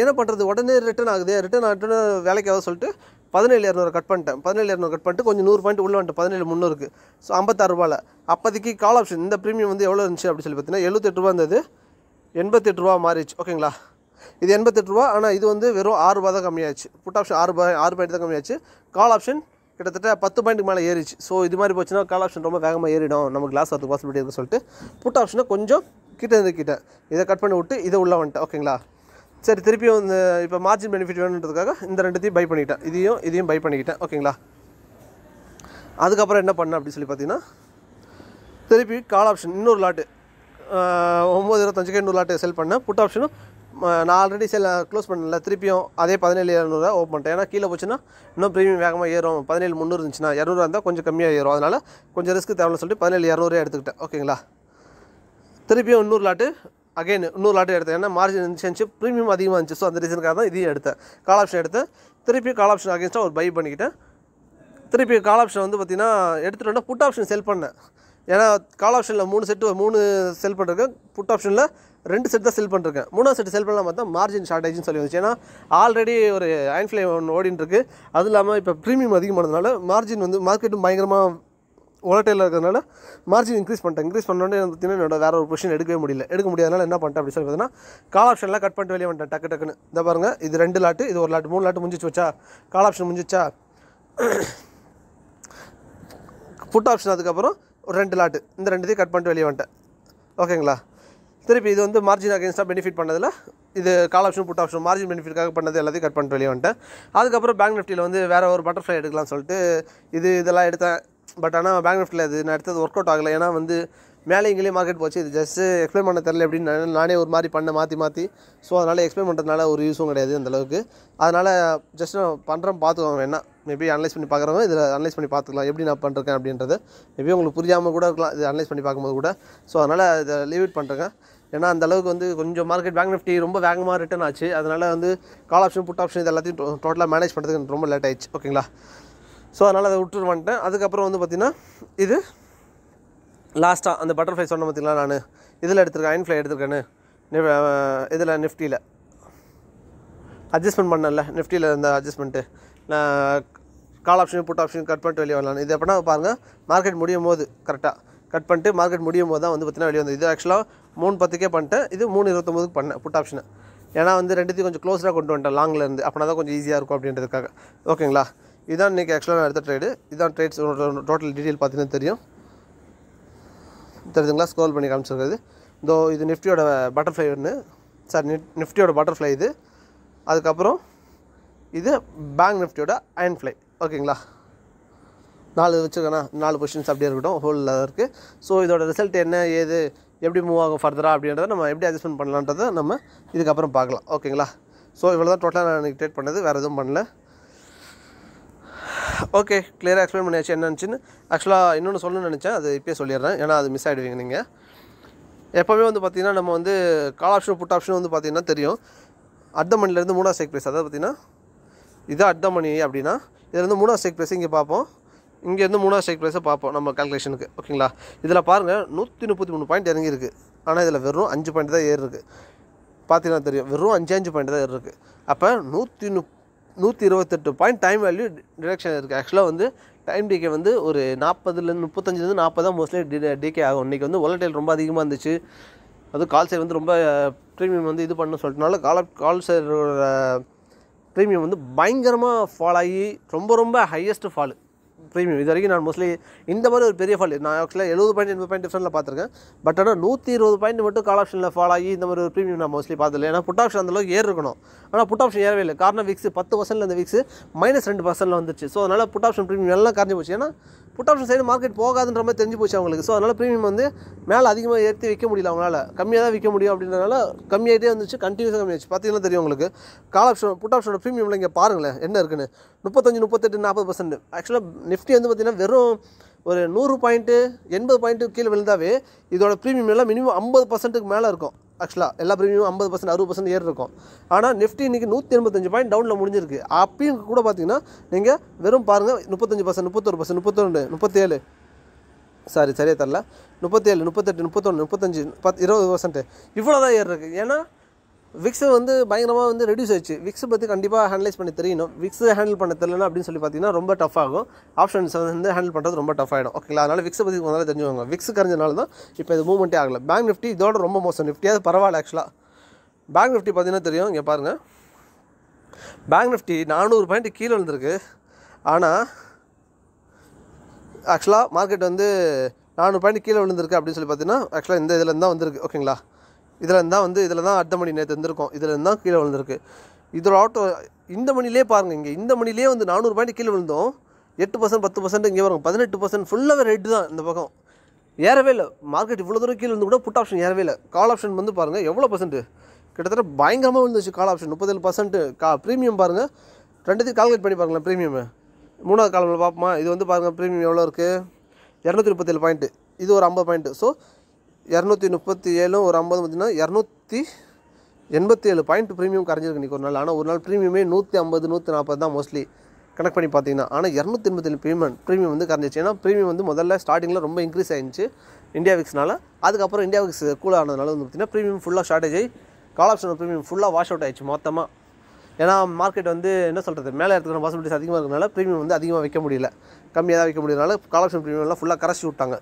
என்ன பண்ணுறது உடனே ரிட்டர்ன் ஆகுது ரிட்டர்ன் ஆகிட்டு வேலைக்கு ஆகுது சொல்லிட்டு பதினேழு இரநூறு கட் பண்ணிட்டேன் பதினேழு இரநூறு கட் பண்ணிட்டு கொஞ்சம் நூறு பாயிண்ட் உள்ளே வந்துட்டு பதினேழு முந்நூறுக்கு ஸோ ஐம்பத்தாறு ரூபாயில் அப்போதைக்கு கால் ஆப்ஷன் இந்த ப்ரீமியம் வந்து எவ்வளோ இருந்துச்சு அப்படின்னு சொல்லி பார்த்தீங்கன்னா எழுபத்தெட்டு ரூபா இருந்தது எண்பத்தெட்டு ரூபா மாறிச்சு ஓகேங்களா இது எண்பத்தெட்டு ரூபா ஆனால் இது வந்து வெறும் ஆறு ரூபா தான் கம்மியாச்சு புட் ஆப்ஷன் ஆறு ரூபாய் ஆறு பாயிண்ட் தான் கம்மியாச்சு கால் ஆப்ஷன் கிட்டத்தட்ட பத்து பாயிண்ட்டுக்கு மேலே ஏறிச்சு ஸோ இது மாதிரி போச்சுன்னா கால் ஆப்ஷன் ரொம்ப வேகமாக ஏறிடும் நமக்கு கிளாஸ் வரது பாசிபிலிட்டி இருக்குன்னு சொல்லிட்டு புட் ஆப்ஷனை கொஞ்சம் கிட்டே இருந்துக்கிட்டேன் இதை கட் பண்ணி விட்டு இதை உள்ளே வந்துட்டேன் ஓகேங்களா சரி திருப்பியும் இந்த இப்போ மார்ஜின் பெனிஃபிட் வேணுன்றதுக்காக இந்த ரெண்டுத்தையும் பை பண்ணிக்கிட்டேன் இதையும் இதையும் பை பண்ணிக்கிட்டேன் ஓகேங்களா அதுக்கப்புறம் என்ன பண்ணேன் அப்படின்னு சொல்லி பார்த்தீங்கன்னா திருப்பி கால் ஆப்ஷன் இன்னொரு லாட்டு ஒம்பது இருபத்தஞ்சுக்கு நூறு செல் பண்ணேன் புட் ஆப்ஷனும் நான் ஆல்ரெடி செல் க்ளோஸ் பண்ணல திருப்பியும் அதே பதினேழு இரநூறுவா ஓப்பன் பண்ணிட்டேன் ஏன்னா கீழே போச்சுன்னா இன்னும் ப்ரீமியம் வேகமாக ஏறும் பதினேழு முந்நூறு இருந்துச்சுன்னா இரநூறுவா இருந்தால் கொஞ்சம் கம்மியாக ஏறும் அதனால் கொஞ்சம் ரிஸ்க்கு தேவைன்னு சொல்லிட்டு பதினேழு இரநூறுவா எடுத்துக்கிட்டேன் ஓகேங்களா திருப்பியும் இன்னூறு லாட்டு அகைன் இன்னொரு லாட்டு எடுத்தேன் ஏன்னா மார்ஜின் இருந்துச்சு ப்ரீமியம் அதிகமாக இருந்துச்சு ஸோ அந்த ரீசனுக்காக தான் இதையும் எடுத்தேன் கால் ஆப்ஷன் எடுத்தேன் திருப்பியும் கால் ஆப்ஷன் அகேன்ஸ்டாக ஒரு பை பண்ணிக்கிட்டேன் திருப்பி கால் ஆப்ஷன் வந்து பார்த்திங்கன்னா எடுத்துகிட்டு புட் ஆப்ஷன் செல் பண்ணேன் ஏன்னா கால் ஆப்ஷனில் மூணு செட்டு மூணு செல் பண்ணிருக்கேன் புட் ஆப்ஷனில் ரெண்டு செட் தான் செல் பண்ணிருக்கேன் மூணாவது செட்டு செல் பண்ணலாம் பார்த்தா மார்ஜின் ஷார்டேஜ்னு சொல்லி வந்துச்சு ஏன்னா ஆல்ரெடி ஒரு அயன் ஃப்ளை ஒன்று ஓடின்னு இருக்குது அதுவும் இல்லாமல் இப்போ ப்ரீமியம் அதிகமானதுனால மார்ஜின் வந்து மார்க்கெட்டும் பயங்கரமாக ஓலட்டையில் இருக்கிறதுனால மார்ஜின் இன்க்ரீஸ் பண்ணிட்டேன் இன்க்ரீஸ் பண்ணோன்னே பார்த்திங்கன்னா என்னோட வேறு ஒரு பொசிஷன் எடுக்கவே முடியல எடுக்க முடியாதனால என்ன பண்ணிட்டேன் அப்படி சொல்லி பார்த்தீங்கன்னா கால் ஆப்ஷன்லாம் கட் பண்ணிட்டு வெளியே வந்துட்டேன் டக்கு டக்குன்னு இந்த பாருங்கள் இது ரெண்டு லாட்டு இது ஒரு லாட்டு மூணு லாட்டு முடிஞ்சிச்சு வச்சா கால் ஆப்ஷன் முடிஞ்சிச்சா புட் ஆப்ஷன் அதுக்கப்புறம் ஒரு ரெண்டு லாட்டு இந்த ரெண்டுத்தையும் கட் பண்ணிட்டு வெளியே வந்துட்டேன் ஓகேங்களா திருப்பி இது வந்து மார்ஜின் அகேன்ஸ்டாக பெனிஃபிட் பண்ணதில் இது call option put option margin பெனிஃபிட்காக பண்ணது எல்லாத்தையும் கட் பண்ணிட்டு வெளியே வந்துட்டேன் அதுக்கப்புறம் பேங்க் நிஃப்டியில் வந்து வேறு ஒரு பட்டர்ஃப்ளை எடுக்கலாம்னு சொல்லிட்டு இது இதெல்லாம் எடுத்தேன் பட் ஆனால் பேங்க் நிஃப்டியில் இது நான் எடுத்தது ஒர்க் அவுட் ஆகலை ஏன்னா வந்து மேலே இங்கேயும் மார்க்கெட் போச்சு இது ஜஸ்ட்டு எக்ஸ்பிளைன் பண்ண தெரில எப்படின்னு நானே ஒரு மாதிரி பண்ண மாற்றி மாற்றி ஸோ அதனால் எக்ஸ்பிளைன் பண்ணுறதுனால ஒரு யூஸும் கிடையாது அந்தளவுக்கு அதனால் ஜஸ்ட் நான் பண்ணுறேன் பார்த்துக்கோங்க வேணா மேபி அனலைஸ் பண்ணி பார்க்குறவங்க இதில் அனலைஸ் பண்ணி பார்த்துக்கலாம் எப்படி நான் பண்ணுறேன் அப்படின்றது மேபி உங்களுக்கு புரியாமல் கூட இருக்கலாம் இது அனலைஸ் பண்ணி பார்க்கும்போது கூட ஸோ அதனால் இதை லீவிட் இட் பண்ணுறேங்க ஏன்னா அந்த அளவுக்கு வந்து கொஞ்சம் மார்க்கெட் பேங்க் நிஃப்டி ரொம்ப வேகமாக ரிட்டர்ன் ஆச்சு அதனால் வந்து கால் ஆப்ஷன் புட் ஆப்ஷன் இது எல்லாத்தையும் டோட்டலாக மேனேஜ் பண்ணுறதுக்கு ரொம்ப லேட் ஆயிடுச்சு ஓகேங்களா ஸோ அதனால் அதை விட்டு வந்துட்டேன் அதுக்கப்புறம் வந்து பார்த்திங்கன்னா இது லாஸ்ட்டாக அந்த பட்டர்ஃப்ளை சொன்ன பார்த்திங்களா நான் இதில் எடுத்துருக்கேன் அயன் ஃப்ளை எடுத்துருக்கேன்னு இதில் நிஃப்டியில் அட்ஜஸ்ட்மெண்ட் பண்ணல நிஃப்டியில் இருந்த அட்ஜஸ்ட்மெண்ட்டு நான் call option put option cut பண்ணிட்டு வெளியே வரலாம் இது எப்படின்னா பாருங்கள் மார்க்கெட் முடியும் போது கரெக்டாக கட் பண்ணிட்டு மார்க்கெட் முடியும் போது தான் வந்து பார்த்தீங்கன்னா வெளியே வந்தது இது ஆக்சுவலாக மூணு பத்துக்கே பண்ணிட்டேன் இது மூணு இருபத்தொம்போதுக்கு பண்ணேன் புட் ஆப்ஷனு ஏன்னா வந்து ரெண்டுத்தையும் கொஞ்சம் க்ளோஸாக கொண்டு வந்துட்டேன் லாங்கில் இருந்து அப்படின்னா தான் கொஞ்சம் ஈஸியாக இருக்கும் அப்படின்றதுக்காக ஓகேங்களா இதுதான் இன்றைக்கி ஆக்சுவலாக நான் எடுத்த ட்ரேடு இதுதான் ட்ரேட்ஸ் டோட்டல் டீட்டெயில் பார்த்தீங்கன்னா தெரியும் தெரிஞ்சுங்களா ஸ்கோல் பண்ணி காமிச்சிருக்கிறது இதோ இது நிஃப்டியோட பட்டர்ஃப்ளை ஒன்று சார் நிஃப்டியோட பட்டர்ஃப்ளை இது அதுக்கப்புறம் இது பேங்க் நிஃப்டியோட அயன் ஃப்ளை ஓகேங்களா நாலு வச்சுருக்கேன்னா நாலு கொஷின்ஸ் அப்படியே இருக்கட்டும் ஹோல் இருக்குது ஸோ இதோட ரிசல்ட் என்ன ஏது எப்படி மூவ் ஆகும் ஃபர்தராக அப்படின்றத நம்ம எப்படி அட்ஜஸ்ட்மெண்ட் பண்ணலான்றதை நம்ம இதுக்கப்புறம் பார்க்கலாம் ஓகேங்களா ஸோ இவ்வளோ தான் டோட்டலாக நான் ட்ரேட் பண்ணது வேறு எதுவும் பண்ணல ஓகே கிளியராக எக்ஸ்பிளைன் பண்ணியாச்சு என்னச்சுன்னு ஆக்சுவலாக இன்னொன்று சொல்லணும்னு நினச்சேன் அது இப்போயே சொல்லிடுறேன் ஏன்னா அது மிஸ் ஆகிடுவீங்க நீங்கள் எப்போவுமே வந்து பார்த்திங்கன்னா நம்ம வந்து கால் ஆப்ஷன் புட் ஆப்ஷன் வந்து பார்த்திங்கன்னா தெரியும் அர்த்த மணிலேருந்து மூணா ஸ்டேக் ப்ரைஸ் அதாவது பார்த்திங்கன்னா இதான் அர்த்த மணி அப்படின்னா இதில் வந்து மூணாவது ஸ்டேக் ப்ரைஸ் இங்கே பார்ப்போம் இங்கேருந்து மூணாவது ஸ்டேக் ப்ரைஸை பார்ப்போம் நம்ம கால்குலேஷனுக்கு ஓகேங்களா இதில் பாருங்கள் நூற்றி முப்பத்தி மூணு பாயிண்ட் இறங்கியிருக்கு ஆனால் இதில் வெறும் அஞ்சு பாயிண்ட் தான் ஏறி இருக்குது பார்த்தீங்கன்னா தெரியும் வெறும் அஞ்சு அஞ்சு பாயிண்ட் தான் ஏறி இருக்குது அப்போ நூற்றி முப் நூற்றி இருபத்தெட்டு பாயிண்ட் டைம் வேல்யூ டிடக்ஷன் இருக்குது ஆக்சுவலாக வந்து டைம் டிகே வந்து ஒரு நாற்பதுலேருந்து முப்பத்தஞ்சுலேருந்து நாற்பது தான் மோஸ்ட்லி டி டிகே ஆகும் இன்றைக்கி வந்து ஒலடைல் ரொம்ப அதிகமாக இருந்துச்சு அதுவும் கால் சைடு வந்து ரொம்ப ப்ரீமியம் வந்து இது பண்ணணும்னு சொல்லிட்டுனால கால கால் சைடோட ப்ரீமியம் வந்து பயங்கரமாக ஃபால் ஆகி ரொம்ப ரொம்ப ஹையஸ்ட் ஃபாலு ப்ரீமியம் இது வரைக்கும் நான் மோஸ்ட்லி இந்த மாதிரி ஒரு பெரிய ஃபால் நான் ஆக்சுவலாக எழுபது பாயிண்ட் எண்பது பாயிண்ட் டிஃப்ரெண்ட்டில் பார்த்துருக்கேன் பட் ஆனால் நூற்றி இருபது பாயிண்ட் மட்டும் கால் ஆப்ஷனில் ஃபால் ஆகி இந்த மாதிரி ஒரு ப்ரீமியம் நான் மோஸ்ட்லி பார்த்ததில்ல ஏன்னா புட் ஆப்ஷன் அந்தளவுக்கு ஏறு இருக்கணும் ஆனால் புட் ஆப்ஷன் ஏறவே இல்லை காரணம் விக்ஸ் பத்து பர்சன்ட்ல இந்த விக்ஸ் மைனஸ் ரெண்டு பர்சன்ட்டில் வந்துச்சு ஸோ அதனால் புட் ஆப்ஷன் ப்ரீமியம் எல்லாம் காரணம் போச்சு ஏன்னா புட் ஆப்ஷன் சைடு மார்க்கெட் போகாதுன்ற மாதிரி தெரிஞ்சு போச்சு அவங்களுக்கு ஸோ அதனால் ப்ரீமியம் வந்து மேலே அதிகமாக ஏற்றி விற்க முடியல அவங்களால கம்மியாக தான் விற்க முடியும் அப்படின்றனால கம்மியாகிட்டே வந்துச்சு கண்டினியூஸாக கம்மியாச்சு பார்த்தீங்கன்னா தெரியும் உங்களுக்கு கால் ஆப்ஷன் புட் ஆப்ஷனோட ப்ரீமியமில் இங்கே பாருங்களேன் என்ன இருக்குன்னு முப்பத்தஞ்சு முப்பத்தெட்டு நாற்பது பர்சன்ட் ஆக்சுவலாக நிஃப்டி வந்து பார்த்திங்கன்னா வெறும் ஒரு நூறு பாயிண்ட்டு எண்பது பாயிண்ட்டு கீழே விழுந்தாவே இதோட ப்ரீமியம் எல்லாம் மினிமம் ஐம்பது பர்சன்ட்டுக்கு மேலே இருக்கும் ஆக்சுவலாக எல்லா பிரிவியும் ஐம்பது பர்சன்ட் அறுபது பர்சன்ட் ஏறி இருக்கும் ஆனால் நிஃப்டி இன்றைக்கி நூற்றி எண்பத்தஞ்சு பாயிண்ட் டவுனில் முடிஞ்சிருக்கு அப்பயும் கூட பார்த்தீங்கன்னா நீங்கள் வெறும் பாருங்கள் முப்பத்தஞ்சு பர்சன்ட் முப்பத்தொரு பர்சன்ட் முப்பத்தொன்று முப்பத்தேழு சாரி சரியாக தரல முப்பத்தேழு முப்பத்தெட்டு முப்பத்தொன்று முப்பத்தஞ்சு பத் இருபது பர்சன்ட்டு இவ்வளோ தான் ஏறி இருக்குது ஏன்னா விக்ஸ் வந்து பயங்கரமாக வந்து ரெடியூஸ் ஆயிடுச்சு விக்ஸ் பற்றி கண்டிப்பாக ஹேண்டலைஸ் பண்ணி தெரியணும் விக்ஸு ஹேண்டில் பண்ண தெரியலனா அப்படின்னு சொல்லி பார்த்தீங்கன்னா ரொம்ப டஃப் ஆகும் ஆப்ஷன்ஸ் வந்து ஹேண்டில் பண்ணுறது ரொம்ப டஃப் ஆகிடும் ஓகேங்களா அதனால் விக்ஸை பற்றி முதல்ல தெரிஞ்சுவாங்க விக்ஸ் கரைஞ்சனால தான் இப்போ இது மூவ்மெண்ட்டே ஆகலை பேங்க் நிஃப்டி இதோட ரொம்ப மோசம் நிஃப்டியாவது பரவாயில்ல ஆக்சுவலாக பேங்க் நிஃப்டி பார்த்தீங்கன்னா தெரியும் இங்கே பாருங்கள் பேங்க் நிஃப்டி நானூறு பாயிண்ட் கீழே விழுந்திருக்கு ஆனால் ஆக்சுவலாக மார்க்கெட் வந்து நானூறு பாயிண்ட் கீழே விழுந்திருக்கு அப்படின்னு சொல்லி பார்த்தீங்கன்னா ஆக்சுவலாக இந்த இதில் தான் வந்திருக்கு ஓகேங்களா இதில் இருந்தால் வந்து இதில் தான் அடுத்த மணி நேற்று வந்திருக்கோம் இதில் இருந்தால் கீழே விழுந்திருக்கு இதோட ஆட்டோ இந்த மணிலே பாருங்கள் இங்கே இந்த மணிலே வந்து நானூறு பாயிண்ட் கீழே விழுந்தோம் எட்டு பர்சன்ட் பத்து பர்சன்ட் இங்கே வரும் பதினெட்டு பர்சன்ட் ஃபுல்லாகவே ரெட்டு தான் இந்த பக்கம் ஏறவே இல்லை மார்க்கெட் இவ்வளோ தூரம் கீழே வந்து கூட புட் ஆப்ஷன் ஏறவே இல்லை கால் ஆப்ஷன் வந்து பாருங்கள் எவ்வளோ பர்சன்ட்டு கிட்டத்தட்ட பயங்கரமாக விழுந்துச்சு கால் ஆப்ஷன் முப்பத்தேழு பர்சன்ட்டு கா ப்ரீமியம் பாருங்கள் ரெண்டுத்தையும் கால்குலேட் பண்ணி பாருங்களேன் ப்ரீமியம் மூணாவது காலமில் பார்ப்போமா இது வந்து பாருங்கள் ப்ரீமியம் எவ்வளோ இருக்குது இரநூத்தி முப்பத்தேழு பாயிண்ட்டு இது ஒரு ஐம்பது பாயிண்ட்டு ஸோ இரநூத்தி முப்பத்தி ஏழும் ஒரு ஐம்பது பார்த்திங்கன்னா இரநூத்தி எண்பத்தி ஏழு பாயிண்ட் ப்ரீமியம் கரைஞ்சிருக்கு இன்றைக்கி ஒரு நாள் ஆனால் ஒரு நாள் ப்ரீமியமே நூற்றி ஐம்பது நூற்றி நாற்பது தான் மோஸ்ட்லி கனெக்ட் பண்ணி பார்த்தீங்கன்னா ஆனால் இரநூத்தி எண்பத்தி ஏழு ப்ரீமியம் ப்ரீமியம் வந்து கரைஞ்சிச்சு ஏன்னா ப்ரீமியம் வந்து முதல்ல ஸ்டார்டிங்கில் ரொம்ப இன்க்ரீஸ் ஆகிருந்துச்சு இந்தியா விக்ஸ்னால அதுக்கப்புறம் இந்தியா விக்ஸ் கூல் ஆனதுனால வந்து பார்த்திங்கன்னா ப்ரீமியம் ஃபுல்லாக ஷார்டேஜ் ஆகி கால் ஆப்ஷன் ப்ரீமியம் ஃபுல்லாக வாஷ் அவுட் ஆயிடுச்சு மொத்தமாக ஏன்னா மார்க்கெட் வந்து என்ன சொல்கிறது மேலே இருக்கிற பாசிபிலிட்டிஸ் அதிகமாக இருக்கிறதுனால ப்ரீமியம் வந்து அதிகமாக வைக்க முடியல கம்மியாக தான் விற்க முடியறனால கால் ஆப்ஷன் ப்ரீமியம்லாம் ஃபுல்லாக கரைச்சி விட்டாங்க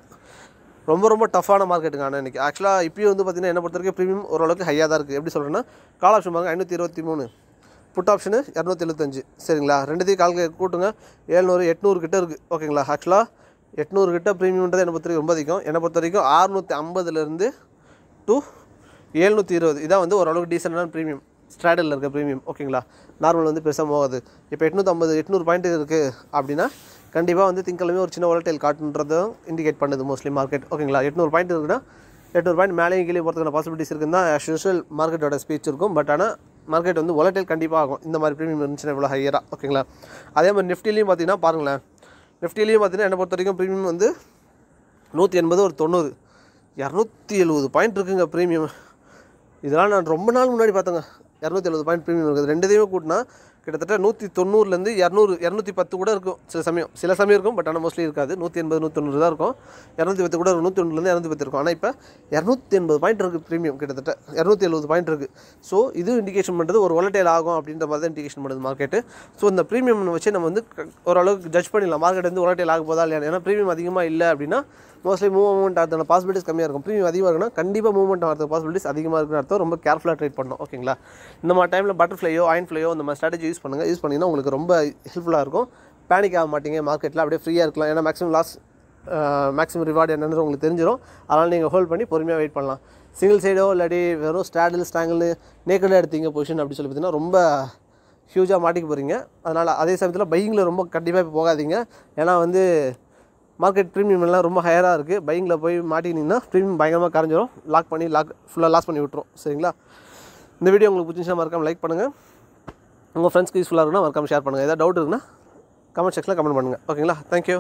ரொம்ப ரொம்ப டஃப்பான மார்க்கெட்டுங்க ஆனால் இன்றைக்கி ஆக்சுவலாக இப்போயும் வந்து பார்த்திங்கன்னா என்ன பொறுத்த வரைக்கும் ப்ரீமியம் ஓரளவுக்கு ஹையாக தான் இருக்குது எப்படி சொல்கிறேன்னா கால் ஆப்ஷன் பாருங்கள் ஐநூற்றி இருபத்தி மூணு புட் ஆப்ஷனு இரநூத்தி எழுபத்தஞ்சு சரிங்களா ரெண்டுத்தையும் கால் கூட்டுங்க ஏழ்நூறு எட்நூறு கிட்ட இருக்குது ஓகேங்களா ஆக்சுவலாக எட்நூறு கிட்ட ப்ரீமியம்ன்றது என்னை பொறுத்த வரைக்கும் ரொம்ப அதிகம் என்னை பொறுத்த வரைக்கும் அறுநூற்றி ஐம்பதுலேருந்து டூ ஏழ்நூற்றி இருபது இதான் வந்து ஓரளவுக்கு டீசெண்டான ப்ரீமியம் ஸ்ட்ராடலில் இருக்க ப்ரீமியம் ஓகேங்களா நார்மல் வந்து பெருசாக போகாது இப்போ எட்நூற்றம்பது எட்நூறு பாயிண்ட் இருக்குது அப்படின்னா கண்டிப்பாக வந்து திங்கக்கிழமை ஒரு சின்ன வாலட்டைல் காட்டுன்றதும் இண்டிகேட் பண்ணுது மோஸ்ட்லி மார்க்கெட் ஓகேங்களா எட்நூறு பாயிண்ட் இருக்குன்னா எட்நூறு பாயிண்ட் மேலேயும் கீழே போகிறதுக்கான பாசிபிலிட்டிஸ் இருக்குதான் ஆஸ் யூஷுவல் மார்க்கெட்டோட ஸ்பீச் இருக்கும் பட் ஆனால் மார்க்கெட் வந்து ஒலட்டைல் கண்டிப்பாக ஆகும் இந்த மாதிரி ப்ரீமியம் இருந்துச்சுன்னா இவ்வளோ ஹையராக ஓகேங்களா அதே மாதிரி நிஃப்டிலையும் பார்த்தீங்கன்னா பாருங்களேன் நிஃப்டிலையும் பார்த்தீங்கன்னா என்னை பொறுத்த வரைக்கும் ப்ரீமியம் வந்து நூற்றி எண்பது ஒரு தொண்ணூறு இரநூத்தி எழுபது பாயிண்ட் இருக்குங்க ப்ரீமியம் இதெல்லாம் நான் ரொம்ப நாள் முன்னாடி பார்த்தேங்க இரநூத்தி எழுபது பாயிண்ட் ப்ரீமியம் இருக்குது ரெண்டுத்தையுமே கூட்டினா கிட்டத்தட்ட நூற்றி தொண்ணூறுலேருந்து இரநூறு இரநூத்தி பத்து கூட இருக்கும் சில சமயம் சில சமயம் இருக்கும் பட் ஆனால் மோஸ்ட்லி இருக்காது நூற்றி எண்பது நூற்றொன்று தான் இருக்கும் இரநூத்தி பத்து கூட இருக்கும் நூற்றி ஒன்றுலேருந்து இரநூத்தி பத்து இருக்கும் ஆனால் இப்போ இரநூத்தி எண்பது பாயிண்ட் இருக்குது ப்ரீமியம் கிட்டத்தட்ட இரநூத்தி எழுபது பாயிண்ட் இருக்குது ஸோ இது இண்டிகேஷன் பண்ணுறது ஒரு ஒலட்டைல் ஆகும் அப்படின்ற மாதிரி தான் இண்டிகேஷன் பண்ணுது மார்க்கெட்டு ஸோ இந்த ப்ரீமியம் வச்சு நம்ம வந்து ஓரளவுக்கு ஜட்ஜ் பண்ணிடலாம் மார்க்கெட் வந்து ஒலட்டைல் ஆக போதா இல்லையா ஏன்னா ப்ரீமியம் அதிகமாக இல்லை அப்படின்னா மோஸ்ட்லி மூவ்மெண்ட் ஆகிறதுக்கான பாசிபிலிட்டிஸ் கம்மியாக இருக்கும் ப்ரீமியம் அதிகமாக இருக்குன்னா கண்டிப்பாக மூவ்மெண்ட் ஆகிறதுக்கு பாசிபிலிட்டிஸ் அதிகமாக இருக்குன்னு அர்த்தம் ரொம்ப கேர்ஃபுல்லாக ட்ரீட் பண்ணணும் ஓகேங்களா இந்த மாதிரி டைமில் பட்டர்ஃப்ளையோ அயன் ஃப்ளையோ இந்த மாதிரி ஸ்ட்ராட்டஜி யூஸ் பண்ணுங்கள் யூஸ் பண்ணிங்கன்னா உங்களுக்கு ரொம்ப ஹெல்ப்ஃபுல்லாக இருக்கும் பேனிக் ஆக மாட்டீங்க மார்க்கெட்டில் அப்படியே ஃப்ரீயாக இருக்கலாம் ஏன்னா மேக்ஸிமம் லாஸ் மேக்ஸிமம் ரிவார்டு என்னென்னு உங்களுக்கு தெரிஞ்சிடும் அதனால் நீங்கள் ஹோல்ட் பண்ணி பொறுமையாக வெயிட் பண்ணலாம் சிங்கிள் சைடோ இல்லாட்டி வெறும் ஸ்டாண்டில் ஸ்டாங்கிள் நேக்கடாக எடுத்தீங்க பொசிஷன் அப்படின்னு சொல்லி பார்த்தீங்கன்னா ரொம்ப ஹியூஜாக மாட்டிக்க போகிறீங்க அதனால் அதே சமயத்தில் பைக்கிங்கில் ரொம்ப கண்டிப்பாக போகாதீங்க ஏன்னா வந்து மார்க்கெட் ப்ரீமியம் எல்லாம் ரொம்ப ஹையராக இருக்குது பைங்கில் போய் மாட்டினீங்கன்னா ப்ரீமியம் பயங்கரமாக கரைஞ்சிரும் லாக் பண்ணி லாக் ஃபுல்லாக லாஸ் பண்ணி விட்டுரும் சரிங்களா இந்த வீடியோ உங்களுக்கு பிடிச்சிருந்தா மறக்காமல் லைக் பண்ணுங்கள் உங்கள் ஃப்ரெண்ட்ஸ்க்கு யூஸ்ஃபுல்லாக இருக்குன்னா மறக்காமல் ஷேர் பண்ணுங்கள் ஏதாவது டவுட் இருக்குன்னா கமெண்ட் செக்ஷனில் கமெண்ட் பண்ணுங்கள் ஓகேங்களா தேங்க்யூ